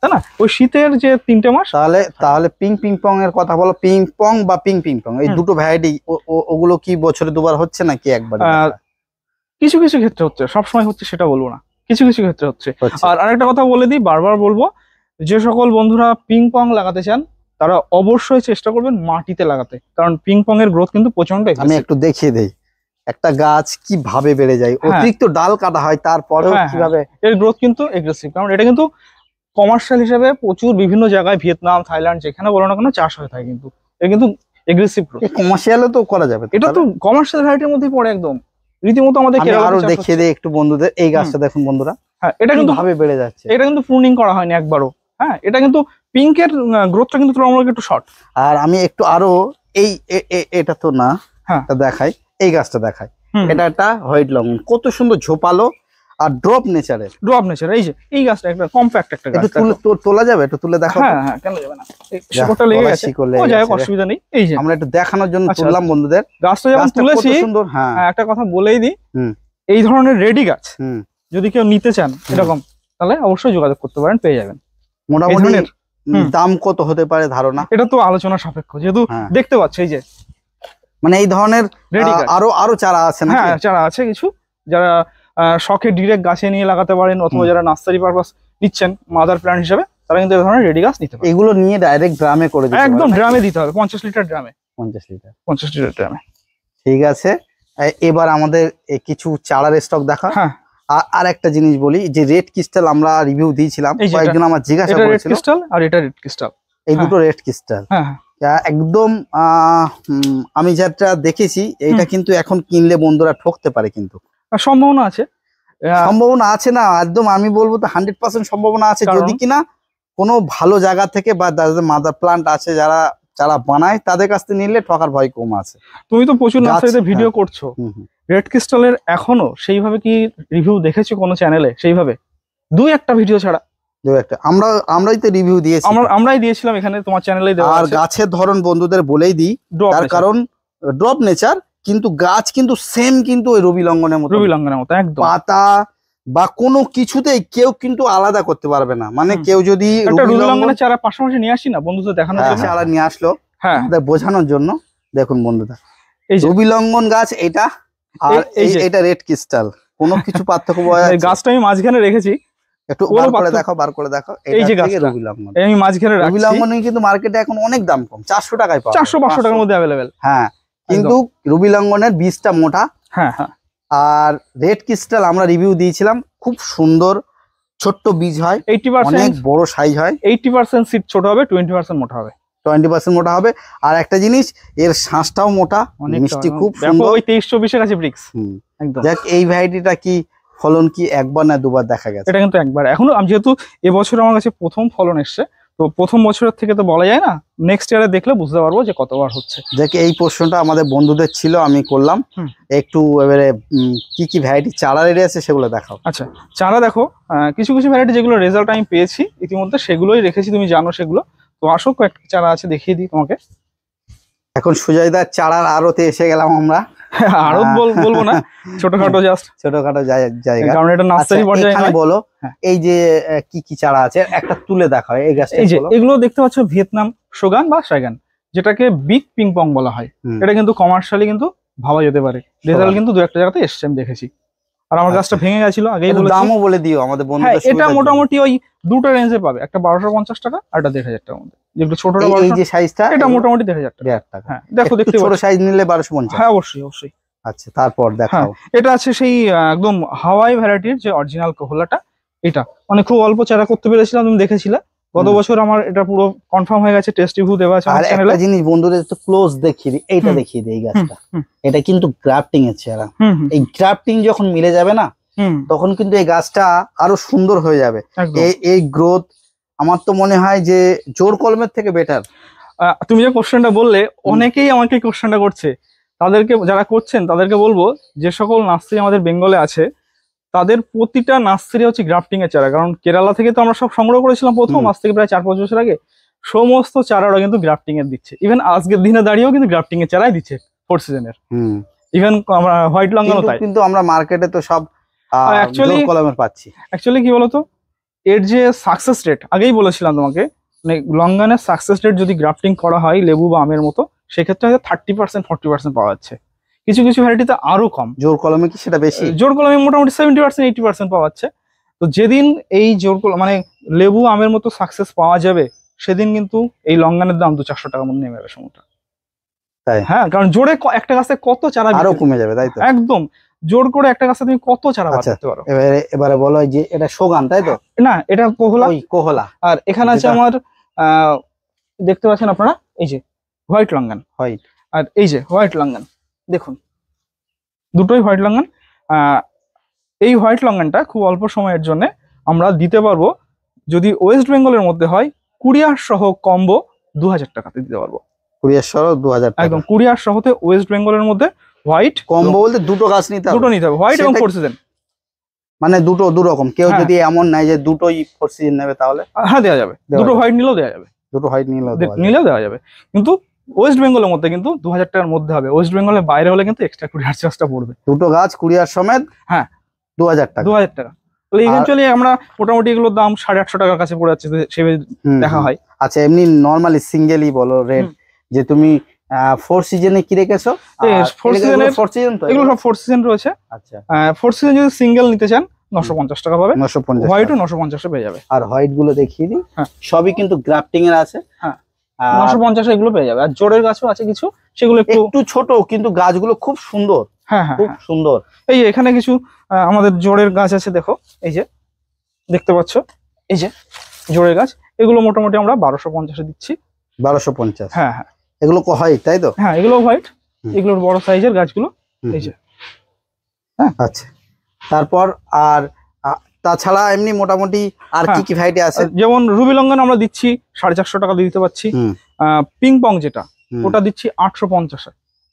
তাই না ওই শীতের যে তিনটে মাস তাহলে তাহলে পিং পিং পং এর কথা বলো পিং পং বা পিং পিং পং এই দুটো ভ্যারাইটি ওগুলো কি বছরে দুবার হচ্ছে নাকি একবার কিছু কিছু ক্ষেত্রে হচ্ছে সবসময় হচ্ছে সেটা বলবো না কিছু কিছু ক্ষেত্রে হচ্ছে আচ্ছা। আর আরেকটা কথা বলে দিই বারবার বলবো যে সকল বন্ধুরা পিং পং লাগাতে চান তারা অবশ্যই চেষ্টা করবেন মাটিতে লাগাতে কারণ পিং পং এর গ্রোথ কিন্তু প্রচন্ড আমি একটু দেখিয়ে দেই একটা গাছ কিভাবে বেড়ে যায় হ্যাঁ। অতিরিক্ত ডাল কাটা হয় তারপরেও হ্যাঁ, হ্যাঁ। কিভাবে এর গ্রোথ কিন্তু এগ্রেসিভ কারণ এটা কিন্তু কমার্শিয়াল হিসেবে প্রচুর বিভিন্ন জায়গায় ভিয়েতনাম থাইল্যান্ড যেখানে বলো না কোনো চাষ হয়ে থাকে কিন্তু এটা কিন্তু এগ্রেসিভ কমার্শিয়ালও তো করা যাবে এটা তো কমার্শিয়াল ভ্যারাইটির মধ্যে পড়ে একদম রীতিমতো আমাদের আরো দেখিয়ে দিই একটু বন্ধুদের এই গাছটা দেখুন বন্ধুরা হ্যাঁ এটা কিন্তু ভাবে বেড়ে যাচ্ছে এটা কিন্তু প্রুনিং করা হয়নি একবারও হ্যাঁ এটা কিন্তু পিঙ্কের গ্রোথটা কিন্তু তুলনামূলক একটু শর্ট আর আমি একটু আরো এই এটা তো না হ্যাঁ দেখাই এই গাছটা দেখাই এটা একটা হোয়াইট লং কত সুন্দর ঝোপালো আর ড্রপ নেচারের ড্রপ নেচার এই যে এই গাছটা একটা কম্প্যাক্ট একটা গাছ একটু তোলা যাবে একটু তুলে দেখো হ্যাঁ হ্যাঁ কেন যাবে না শিকড়টা লেগে গেছে ও যাই অসুবিধা নেই এই যে আমরা একটু দেখানোর জন্য আচ্ছা, তুললাম আচ্ছা। বন্ধুদের গাছটা যখন তুলেছি সুন্দর হ্যাঁ।, হ্যাঁ একটা কথা বলেই দিই এই ধরনের রেডি গাছ হুম যদি কেউ নিতে চান এরকম তাহলে অবশ্যই যোগাযোগ করতে পারেন পেয়ে যাবেন মোটামুটি দাম কত হতে পারে ধারণা এটা তো আলোচনা সাপেক্ষ যেহেতু হ্যাঁ। দেখতে পাচ্ছ এই যে মানে এই ধরনের আরো আরো চারা আছে না হ্যাঁ চারা আছে কিছু যারা শখে ডিরেক্ট গাছে নিয়ে লাগাতে পারেন অথবা যারা নার্সারি পারপাস নিচ্ছেন মাদার প্ল্যান্ট হিসেবে তারা কিন্তু এই ধরনের রেডি গাছ নিতে পারে এগুলো নিয়ে ডাইরেক্ট ড্রামে করে দিতে একদম ড্রামে দিতে হবে পঞ্চাশ লিটার ড্রামে পঞ্চাশ লিটার পঞ্চাশ লিটার ড্রামে ঠিক আছে এবার আমাদের কিছু চারার স্টক দেখা হ্যাঁ আর একটা জিনিস বলি যে রেড ক্রিস্টাল আমরা রিভিউ দিয়েছিলাম কয়েকজন আমার জিজ্ঞাসা করেছিল ক্রিস্টাল আর এটা রেড ক্রিস্টাল এই হ্যাঁ। দুটো রেড ক্রিস্টাল হ্যাঁ, হ্যাঁ। একদম আমি যেটা দেখেছি এটা কিন্তু এখন কিনলে বন্ধুরা ঠকতে পারে কিন্তু সম্ভাবনা আছে সম্ভাবনা আছে না একদম আমি বলবো তো হান্ড্রেড পার্সেন্ট সম্ভাবনা আছে যদি কিনা কোনো ভালো জায়গা থেকে বা যাদের মাদার প্লান্ট আছে যারা যারা বানায় তাদের কাছ থেকে নিলে ঠকার ভয় কম আছে তুমি তো প্রচুর নার্সারিতে ভিডিও হ্যাঁ। করছো রেড ক্রিস্টালের এখনো সেইভাবে কি রিভিউ দেখেছো কোনো চ্যানেলে সেইভাবে দুই একটা ভিডিও ছাড়া একটা আমরা আমরাই তো রিভিউ দিয়েছি আমরা আমরাই দিয়েছিলাম এখানে তোমার চ্যানেলে দেওয়া আর গাছের ধরন বন্ধুদের বলেই দিই তার কারণ ড্রপ নেচার কিন্তু গাছ কিন্তু সেম কিন্তু ওই রবি লঙ্ঘনের মতো রবি লঙ্ঘনের মতো একদম পাতা বা কোনো কিছুতেই কেউ কিন্তু আলাদা করতে পারবে না মানে কেউ যদি রবি লঙ্ঘনের চারা পাশাপাশি নিয়ে আসি না বন্ধুদের দেখানোর হ্যাঁ, জন্য চারা নিয়ে আসলো হ্যাঁ বোঝানোর জন্য দেখুন বন্ধুরা এই রবি লঙ্ঘন গাছ এটা আর এই এটা রেড ক্রিস্টাল কোনো কিছু পার্থক্য বোঝা যায় গাছটা আমি মাঝখানে রেখেছি একটু বার করে দেখো বার করে দেখো এই যে গাছ রবি লঙ্ঘন মাঝখানে রবি লঙ্ঘন কিন্তু মার্কেটে এখন অনেক দাম কম চারশো টাকায় চারশো পাঁচশো টাকার মধ্যে अवेलेबल হ্যাঁ কিন্তু রুবি লঙ্গনের বীজটা মোটা হ্যাঁ হ্যাঁ আর রেড ক্রিস্টাল আমরা রিভিউ দিয়েছিলাম খুব সুন্দর ছোট্ট বীজ হয় পার্সেন্ট বড় সাইজ হয় এইটি পার্সেন্ট সিট ছোট হবে টোয়েন্টি পার্সেন্ট মোটা হবে টোয়েন্টি পার্সেন্ট মোটা হবে আর একটা জিনিস এর শাঁসটাও মোটা মিষ্টি খুব ওই তেইশ চব্বিশের কাছে ব্রিক্স দেখ এই ভ্যারাইটিটা কি ফলন কি একবার না দুবার দেখা গেছে এটা কিন্তু একবার এখনো আমি যেহেতু এবছর আমার কাছে প্রথম ফলন এসছে তো প্রথম বছরের থেকে তো বলা যায় না নেক্সট ইয়ারে দেখলে বুঝতে পারবো যে কতবার হচ্ছে দেখ এই প্রশ্নটা আমাদের বন্ধুদের ছিল আমি করলাম একটু এবারে কি কি ভ্যারাইটি চারা রেডি আছে সেগুলো দেখাও আচ্ছা চারা দেখো কিছু কিছু ভ্যারাইটি যেগুলো রেজাল্ট আমি পেয়েছি ইতিমধ্যে সেগুলোই রেখেছি তুমি জানো সেগুলো তো আসো কয়েকটি চারা আছে দেখিয়ে দিই তোমাকে এখন সুজয়দার চারার আড়তে এসে গেলাম আমরা (laughs) আরো বলবো না (laughs) ছোটখাটো জাস্ট ছোটখাটো জায়গা কারণ এটা আচ্ছা, নার্সারি পর্যায়ে বলো হ্যাঁ। এই যে কি কি চারা আছে একটা তুলে দেখা হয় এই গাছটা এই যে এগুলো দেখতে পাচ্ছ ভিয়েতনাম সোগান বা সাইগান যেটাকে বিগ পিং পং বলা হয় এটা কিন্তু কমার্শিয়ালি কিন্তু ভাবা যেতে পারে রেজাল্ট কিন্তু দু একটা জায়গাতে এসছে আমি দেখেছি আর আমার আচ্ছা। গাছটা ভেঙে গেছিল আগেই বলেছি দামও বলে দিও আমাদের হ্যাঁ, বন্ধুদের এটা মোটামুটি ওই দুটো রেঞ্জে পাবে একটা 1250 টাকা আর একটা 1500 টাকার মধ্যে যেগুলো ছোটটা এই যে সাইজটা এটা মোটামুটি 1500 টাকা 1500 টাকা হ্যাঁ দেখো দেখতে ছোট সাইজ নিলে 1250 হ্যাঁ অবশ্যই অবশ্যই আচ্ছা তারপর হ্যাঁ, দেখাও এটা আছে সেই একদম হাওয়াই ভ্যারাইটির যে অরিজিনাল কোহলাটা এটা মানে খুব অল্প চারা করতে পেরেছিলাম তুমি দেখেছিলা গত বছর আমার এটা পুরো কনফার্ম হয়ে গেছে টেস্ট রিভিউ দেওয়া আছে আর একটা জিনিস বন্ধুদের তো ক্লোজ দেখিয়ে দিই এইটা দেখিয়ে দিই এই গাছটা এটা কিন্তু গ্রাফটিং এর চেহারা এই গ্রাফটিং যখন মিলে যাবে না তখন কিন্তু এই গাছটা আরো সুন্দর হয়ে যাবে এই গ্রোথ আমার তো মনে হয় যে জোর কলমের থেকে বেটার তুমি যে কোশ্চেনটা বললে অনেকেই আমাকে কোশ্চেনটা করছে তাদেরকে যারা করছেন তাদেরকে বলবো যে সকল নার্সারি আমাদের বেঙ্গলে আছে তাদের প্রতিটা নার্সারি হচ্ছে গ্রাফটিং এর চারা কারণ কেরালা থেকে তো আমরা সব সংগ্রহ করেছিলাম প্রথম আজ থেকে প্রায় চার পাঁচ বছর আগে সমস্ত চারাটা কিন্তু গ্রাফটিং এর দিচ্ছে ইভেন আজকের দিনে দাঁড়িয়েও কিন্তু গ্রাফটিং এর চারাই দিচ্ছে ফোর সিজনের ইভেন আমরা হোয়াইট লঙ্গানো তাই কিন্তু আমরা মার্কেটে তো সব অ্যাকচুয়ালি কলমের পাচ্ছি অ্যাকচুয়ালি কি বলতো এর যে সাকসেস রেট আগেই বলেছিলাম তোমাকে মানে লঙ্গানের সাকসেস রেট যদি গ্রাফটিং করা হয় লেবু বা আমের মতো সেক্ষেত্রে থার্টি পার্সেন্ট ফর্টি পার্সেন্ট পাওয়া যাচ্ছে কিছু কিছু ভ্যারাইটিতে আরো কম জোর কলমে কি সেটা বেশি জোর কলমে মোটামুটি সেভেন্টি পার্সেন্ট এইটি পার্সেন্ট পাওয়া যাচ্ছে তো যেদিন এই জোর কলম মানে লেবু আমের মতো সাকসেস পাওয়া যাবে সেদিন কিন্তু এই লঙ্গানের দাম তো চারশো টাকা মতো নেমে যাবে সমুদ্র তাই হ্যাঁ কারণ জোরে একটা গাছে কত চারা আরো কমে যাবে তাই তো একদম জোর করে একটা গাছে তুমি কত চারা বাঁচাতে আচ্ছা, পারো এবারে এবারে বলো যে এটা সোগান তাই তো না এটা কোহলা ওই কোহলা আর এখানে আছে আমার দেখতে পাচ্ছেন আপনারা এই যে হোয়াইট লঙ্গান হোয়াইট আর এই যে হোয়াইট লঙ্গান দেখুন দুটোই হোয়াইট লঙ্গন এই হোয়াইট লঙ্গনটা খুব অল্প সময়ের জন্য আমরা দিতে পারবো যদি ওয়েস্ট বেঙ্গলের মধ্যে হয় কুরিয়ার সহ কম্বো দু হাজার টাকাতে দিতে পারবো কুরিয়ার সহ একদম কুরিয়ার সহতে ওয়েস্ট বেঙ্গলের মধ্যে হোয়াইট কম্বো বলতে দুটো গাছ নিতে হবে দুটো নিতে হবে হোয়াইট এবং ফোর মানে দুটো দু রকম কেউ হ্যাঁ। যদি এমন যে দুটোই ফোর সিজন নেবে তাহলে হ্যাঁ দেওয়া যাবে দুটো হোয়াইট নিলেও দেওয়া যাবে দুটো হোয়াইট নিলেও নিলেও দেওয়া যাবে কিন্তু ওয়েস্ট বেঙ্গলের মধ্যে কিন্তু দু টাকার মধ্যে হবে ওয়েস্ট বেঙ্গলের বাইরে হলে কিন্তু এক্সট্রা কুরিয়ার চার্জটা পড়বে দুটো গাছ কুরিয়ার সমেত হ্যাঁ দু হাজার টাকা দু হাজার টাকা আমরা মোটামুটি এগুলোর দাম সাড়ে আটশো টাকার কাছে পড়ে যাচ্ছে দেখা হয় আচ্ছা এমনি নর্মালি সিঙ্গেলই বলো রেট যে তুমি ফোর কি রেখেছো ফোর ফোর সিজন এগুলো সব ফোর সিজন রয়েছে আচ্ছা ফোর সিজন যদি সিঙ্গেল নিতে চান নশো পঞ্চাশ টাকা পাবে নশো পঞ্চাশ নশো পেয়ে যাবে আর হোয়াইট গুলো দেখিয়ে দিই হ্যাঁ। সবই কিন্তু গ্রাফটিং এর আছে হ্যাঁ নশো পঞ্চাশ এগুলো পেয়ে যাবে আর জোরের গাছও আছে কিছু সেগুলো একটু একটু ছোট কিন্তু গাছগুলো খুব সুন্দর হ্যাঁ হ্যাঁ খুব হ্যাঁ। সুন্দর এই এখানে কিছু আমাদের জোরের গাছ আছে দেখো এই যে দেখতে পাচ্ছ এই যে জোরের গাছ এগুলো মোটামুটি আমরা বারোশো পঞ্চাশে দিচ্ছি বারোশো পঞ্চাশ হ্যাঁ হ্যাঁ এগুলো হোয়াইট তাই তো হ্যাঁ এগুলো হোয়াইট এগুলোর বড় সাইজের গাছগুলো এই যে হ্যাঁ আচ্ছা তারপর আর তাছাড়া এমনি মোটামুটি আর কি হ্যাঁ। কি ভ্যারাইটি আছে যেমন রুবি লঙ্গন আমরা দিচ্ছি সাড়ে চারশো টাকা দিয়ে দিতে পারছি পিং পং যেটা ওটা দিচ্ছি আটশো পঞ্চাশ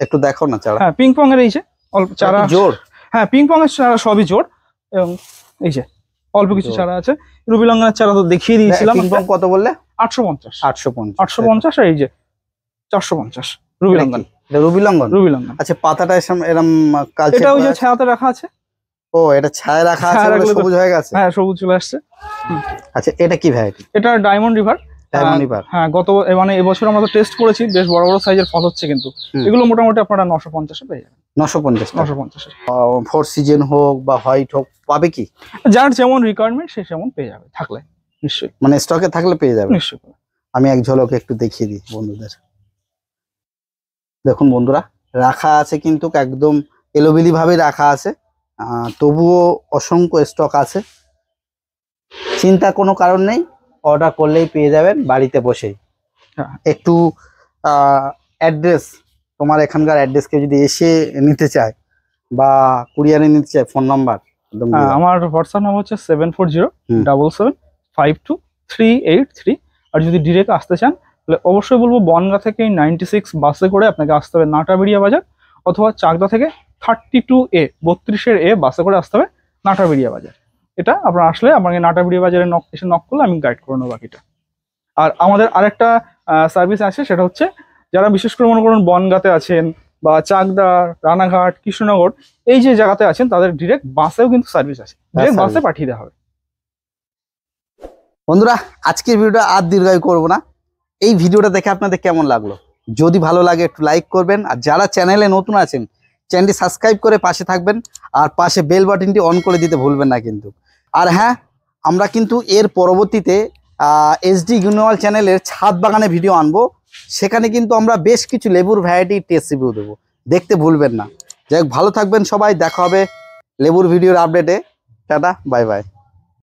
একটু দেখো না চারা হ্যাঁ পিং পং এর এই যে অল্প চারা জোর হ্যাঁ পিং পং এর চারা সবই জোর এবং এই যে অল্প কিছু চারা আছে রুবি লঙ্গনের চারা তো দেখিয়ে হ্যাঁ, দিয়েছিলাম পিং পং কত বললে আটশো পঞ্চাশ আটশো পঞ্চাশ আটশো পঞ্চাশ এই যে চারশো পঞ্চাশ ruby longan ruby longan ruby longan আচ্ছা পাতাটা এরম কালচার এটা ওই যে ছায়াতে রাখা আছে ও এটা ছায়া রাখা আছে বলে সবুজ হয়ে গেছে হ্যাঁ সবুজ চলে আসছে আচ্ছা এটা কি ভ্যারাইটি এটা ডায়মন্ড রিভার ডায়মন্ড রিভার হ্যাঁ গত মানে এবছর আমরা তো টেস্ট করেছি বেশ বড় বড় সাইজের ফল হচ্ছে কিন্তু এগুলো মোটামুটি আপনারা পেয়ে যাবেন ফোর সিজন হোক বা হোয়াইট হোক পাবে কি যার যেমন রিকোয়ারমেন্ট সে পেয়ে যাবে থাকলে নিশ্চয়ই মানে স্টকে থাকলে পেয়ে যাবে নিশ্চয়ই আমি এক ঝলক একটু দেখিয়ে দিই বন্ধুদের দেখুন বন্ধুরা রাখা আছে কিন্তু একদম এলোবিলি ভাবে রাখা আছে তবুও অসংখ্য স্টক আছে চিন্তা কোনো কারণ নেই অর্ডার করলেই পেয়ে যাবেন বাড়িতে বসেই হ্যাঁ। একটু অ্যাড্রেস তোমার এখানকার অ্যাড্রেস কেউ যদি এসে নিতে চায় বা কুরিয়ারে নিতে চায় ফোন নাম্বার হ্যাঁ, আমার হোয়াটসঅ্যাপ নাম্বার হচ্ছে seven four zero double seven five two three eight three আর যদি ডিরেক্ট আসতে চান তাহলে অবশ্যই বলবো বনগা থেকে নাইনটি সিক্স বাসে করে আপনাকে আসতে হবে নাটাবেড়িয়া বাজার অথবা চাকদা থেকে থার্টি টু এ বত্রিশের এ বাসে করে আসতে হবে বিড়িয়া বাজার এটা আপনার আসলে আপনাকে বিড়িয়া বাজারে নক এসে নক করলে আমি গাইড করে নেবো বাকিটা আর আমাদের আরেকটা সার্ভিস আছে সেটা হচ্ছে যারা বিশেষ করে মনে করুন বনগাতে আছেন বা চাকদা রানাঘাট কৃষ্ণনগর এই যে জায়গাতে আছেন তাদের ডিরেক্ট বাসেও কিন্তু সার্ভিস আছে ডিরেক্ট হ্যাঁ, বাসে পাঠিয়ে দেওয়া হবে বন্ধুরা আজকের ভিডিওটা আর দীর্ঘায়ু করব না এই ভিডিওটা দেখে আপনাদের কেমন লাগলো যদি ভালো লাগে একটু লাইক করবেন আর যারা চ্যানেলে নতুন আছেন চ্যানেলটি সাবস্ক্রাইব করে পাশে থাকবেন আর পাশে বেল বাটনটি অন করে দিতে ভুলবেন না কিন্তু আর হ্যাঁ আমরা কিন্তু এর পরবর্তীতে এসডি গ্রিনওয়াল চ্যানেলের ছাদ বাগানে ভিডিও আনবো সেখানে কিন্তু আমরা বেশ কিছু লেবুর ভ্যারাইটি টেস্ট রিভিউ দেবো দেখতে ভুলবেন না যাই ভালো থাকবেন সবাই দেখা হবে লেবুর ভিডিওর আপডেটে টাটা বাই বাই